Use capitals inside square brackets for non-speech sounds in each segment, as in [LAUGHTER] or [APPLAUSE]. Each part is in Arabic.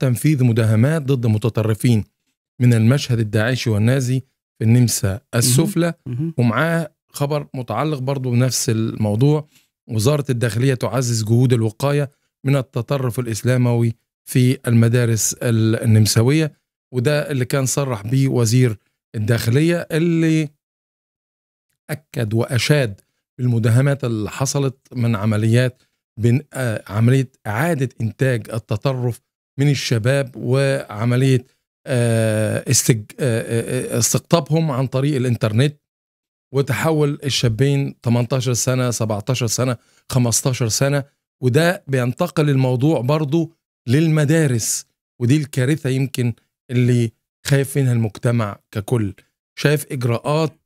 تنفيذ مداهمات ضد متطرفين من المشهد الداعشي والنازي في النمسا السفلى ومعاه خبر متعلق برضه بنفس الموضوع وزارة الداخلية تعزز جهود الوقاية من التطرف الإسلاموي في المدارس النمساوية وده اللي كان صرح به وزير الداخلية اللي أكد وأشاد بالمداهمات اللي حصلت من عمليات بن آه، عملية إعادة إنتاج التطرف من الشباب وعمليه آه، آه، آه، استقطابهم عن طريق الانترنت وتحول الشابين 18 سنه 17 سنه 15 سنه وده بينتقل الموضوع برضه للمدارس ودي الكارثه يمكن اللي خايف منها المجتمع ككل شايف اجراءات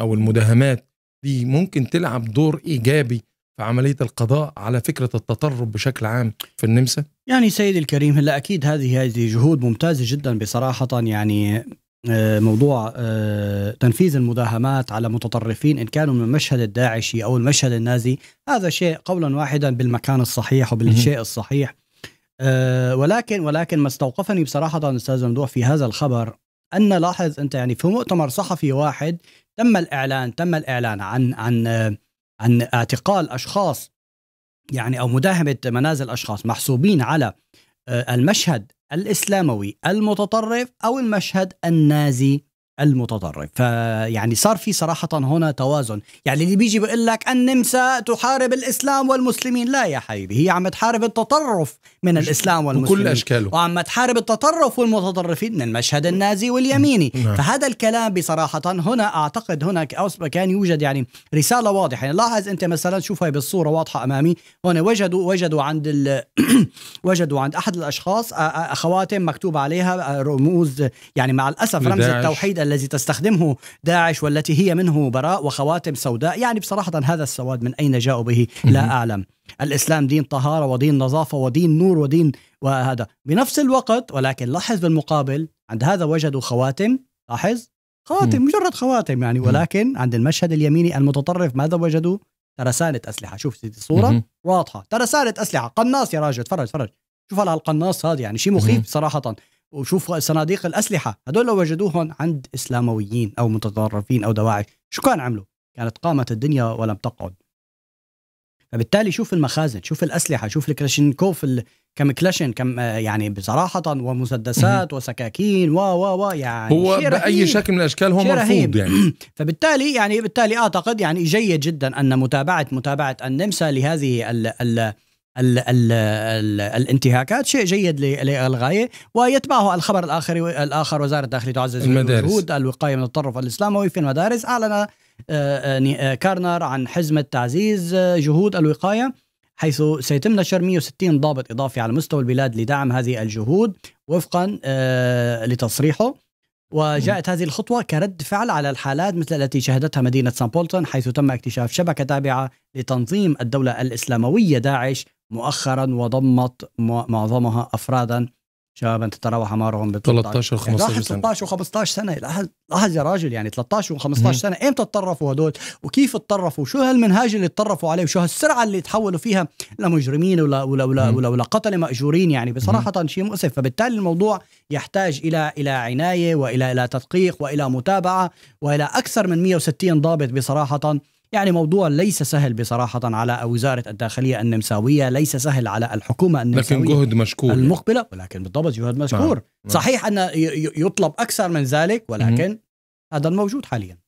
او المداهمات دي ممكن تلعب دور ايجابي في عمليه القضاء على فكره التطرف بشكل عام في النمسا؟ يعني سيدي الكريم هلا اكيد هذه هذه جهود ممتازه جدا بصراحه يعني آه، موضوع آه، تنفيذ المداهمات على متطرفين ان كانوا من المشهد الداعشي او المشهد النازي هذا شيء قولا واحدا بالمكان الصحيح وبالشيء الصحيح آه، ولكن ولكن ما استوقفني بصراحه استاذ ممدوح في هذا الخبر ان لاحظ انت يعني في مؤتمر صحفي واحد تم الاعلان تم الاعلان عن عن عن اعتقال اشخاص يعني او مداهمه منازل اشخاص محسوبين على آه، المشهد الاسلاموي المتطرف او المشهد النازي المتطرف فيعني صار في صراحة هنا توازن يعني اللي بيجي بيقول لك النمسا تحارب الإسلام والمسلمين لا يا حبيبي هي عم تحارب التطرف من الإسلام والمسلمين بكل أشكاله وعم تحارب التطرف والمتطرفين من المشهد النازي واليميني نعم. نعم. فهذا الكلام بصراحة هنا أعتقد هناك كان يوجد يعني رسالة واضحة يعني لاحظ أنت مثلا شوف هاي بالصورة واضحة أمامي هنا وجدوا وجدوا عند ال [CLEARS THROAT] وجدوا عند أحد الأشخاص خواتم مكتوب عليها آه، رموز يعني مع الأسف رمز التوحيد الذي تستخدمه داعش والتي هي منه براء وخواتم سوداء يعني بصراحة هذا السواد من أين جاءوا به لا أعلم الإسلام دين طهارة ودين نظافة ودين نور ودين وهذا بنفس الوقت ولكن لاحظ بالمقابل عند هذا وجدوا خواتم لاحظ خواتم مجرد خواتم يعني ولكن عند المشهد اليميني المتطرف ماذا وجدوا ترسانة أسلحة شوف سيدي الصورة واضحة ترسانة أسلحة قناص يا راجل تفرج تفرج شوف هالقناص القناص هذا يعني شيء مخيف صراحة وشوفوا صناديق الاسلحه هذول لو وجدوهم عند اسلامويين او متطرفين او دواعش شو كان عملوا كانت قامت الدنيا ولم تقعد فبالتالي شوف المخازن شوف الاسلحه شوف الكلاشينكوف كم كلاشن كم يعني بصراحه ومسدسات [CLEARS THROAT] وسكاكين و و و يعني هو باي شكل من الاشكال هو مرفوض رهيب. يعني [CLEARS THROAT] فبالتالي يعني بالتالي اعتقد يعني جيد جدا ان متابعه متابعه النمسا لهذه ال ال ال ال ال الانتهاكات شيء جيد للغايه ويتبعه الخبر الاخر الاخر وزاره الداخليه تعزز المدارس الوقايه من التطرف الاسلامي في المدارس اعلن آه، آه، آه، كارنر عن حزمه تعزيز جهود الوقايه حيث سيتم نشر 160 ضابط اضافي على مستوى البلاد لدعم هذه الجهود وفقا لتصريحه وجاءت هذه الخطوة كرد فعل على الحالات مثل التي شهدتها مدينة سان بولتون حيث تم اكتشاف شبكة تابعة لتنظيم الدولة الإسلاموية داعش مؤخرا وضمت معظمها افرادا شبابا تتراوح اعمارهم ب 13 و 15 سنه 13 و15 سنه لاحظ لاحظ يا راجل يعني 13 و15 سنه امتى تطرفوا هدول وكيف تطرفوا شو هالمنهاج اللي تطرفوا عليه وشو هالسرعه اللي تحولوا فيها لمجرمين ولا ولا ولا ولا, ولا قتله ماجورين يعني بصراحه شيء مؤسف فبالتالي الموضوع يحتاج الى الى عنايه والى الى تدقيق والى متابعه والى اكثر من 160 ضابط بصراحه يعني موضوع ليس سهل بصراحة على وزارة الداخلية النمساوية ليس سهل على الحكومة النمساوية لكن جهد مشكور المقبلة ولكن بالضبط جهد مشكور نعم، نعم. صحيح أن يطلب أكثر من ذلك ولكن هذا الموجود حاليا